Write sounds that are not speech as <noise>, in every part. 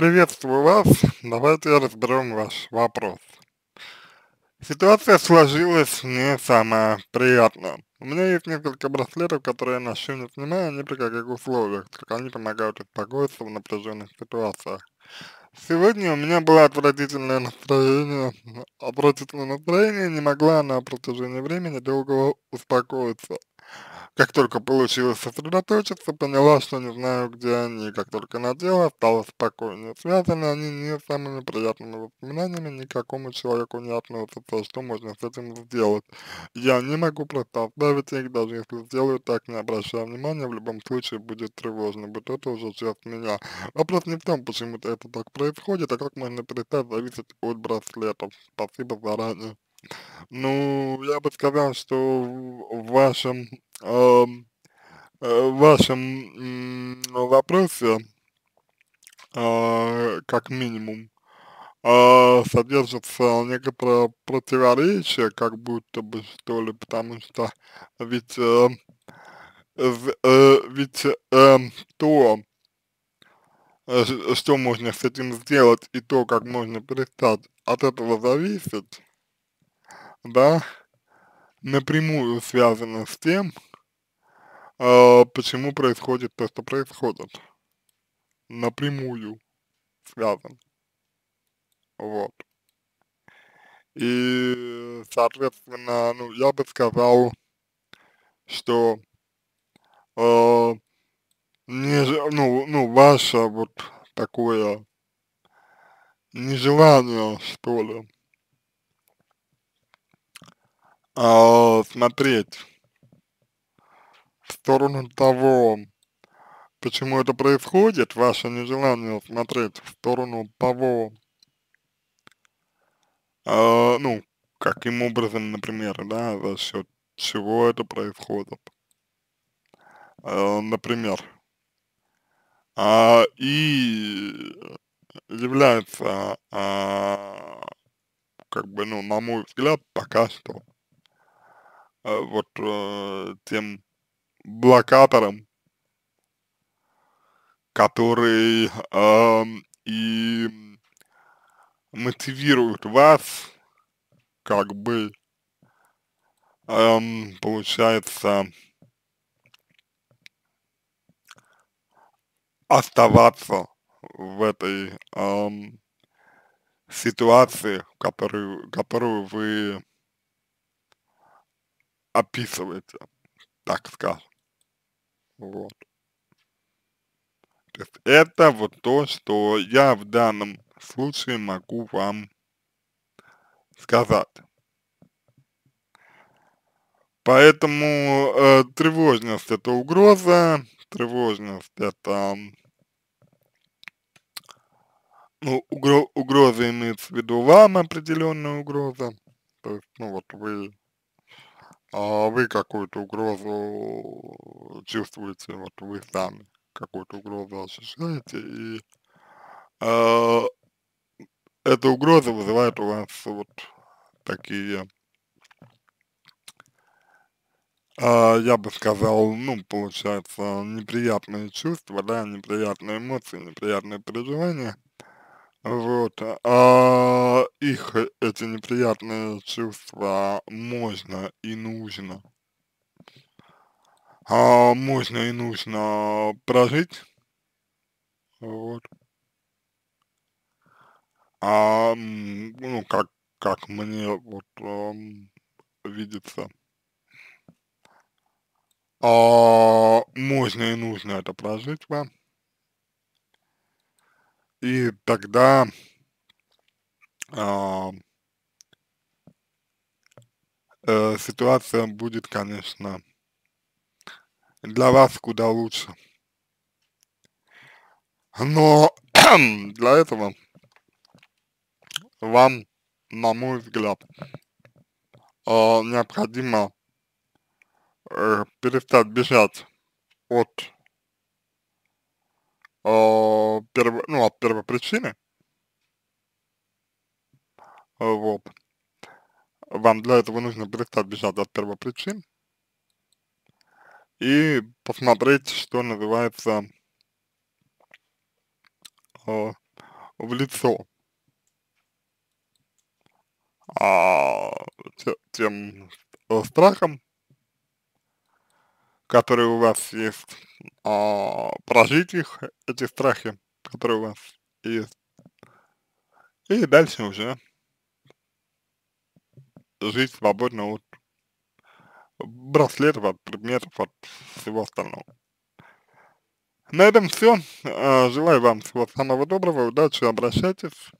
Приветствую вас. Давайте разберем ваш вопрос. Ситуация сложилась не самая приятная. У меня есть несколько браслетов, которые я ношу не снимаю ни при каких условиях, только они помогают успокоиться в напряженных ситуациях. Сегодня у меня было отвратительное настроение, отвратительное настроение, не могла на протяжении времени долго успокоиться. Как только получилось сосредоточиться, поняла, что не знаю, где они. Как только надела, стало спокойнее. Связаны они не с самыми приятными воспоминаниями, Никакому человеку не относятся. А что можно с этим сделать? Я не могу просто оставить их, даже если сделаю так, не обращая внимания, в любом случае будет тревожно. Будь это уже часть меня. Вопрос не в том, почему-то это так происходит, а как можно перестать зависеть от браслетов. Спасибо заранее. Ну, я бы сказал, что в вашем, эм, э, в вашем вопросе, э, как минимум, э, содержится некоторое противоречие, как будто бы, что ли, потому что ведь, э, э, ведь э, то, э, что можно с этим сделать и то, как можно перестать, от этого зависит, да, напрямую связано с тем, э, почему происходит то, что происходит. Напрямую связан. Вот. И, соответственно, ну, я бы сказал, что э, а, не, ну, ну, ваше вот такое нежелание, что ли, а, смотреть в сторону того, почему это происходит, ваше нежелание смотреть в сторону того, э, ну, каким образом, например, да, за счет чего это происходит, э, например, э, и является, э, как бы, ну, на мой взгляд, пока что Э, вот э, тем блокатором, который эм, и мотивирует вас, как бы, эм, получается, оставаться в этой эм, ситуации, которую, которую вы описывается, так скажем. Вот. То есть это вот то, что я в данном случае могу вам сказать. Поэтому э, тревожность это угроза, тревожность это ну, угро угроза имеется в виду вам определенная угроза. То есть, ну вот вы а вы какую-то угрозу э, чувствуете, вот вы сами какую-то угрозу ощущаете, и э, эта угроза вызывает у вас вот такие, э, я бы сказал, ну, получается, неприятные чувства, да, неприятные эмоции, неприятные переживания, вот, э, их э, эти неприятные чувства можно и нужно а, можно и нужно прожить, вот, а, ну, как, как мне вот а, видится, а, можно и нужно это прожить вам, и тогда э, ситуация будет, конечно, для вас куда лучше. Но <clears throat> для этого вам, на мой взгляд, э, необходимо э, перестать бежать от, э, перво, ну, от первопричины вот. Вам для этого нужно перестать бежать от первопричин и посмотреть, что называется э, в лицо а, те, тем э, страхом, которые у вас есть, а, прожить их, эти страхи, которые у вас есть, и дальше уже жить свободно от браслетов, от предметов, от всего остального. На этом все. А, желаю вам всего самого доброго, удачи, обращайтесь.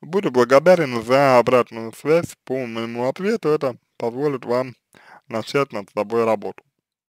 Буду благодарен за обратную связь по моему ответу. Это позволит вам начать над собой работу.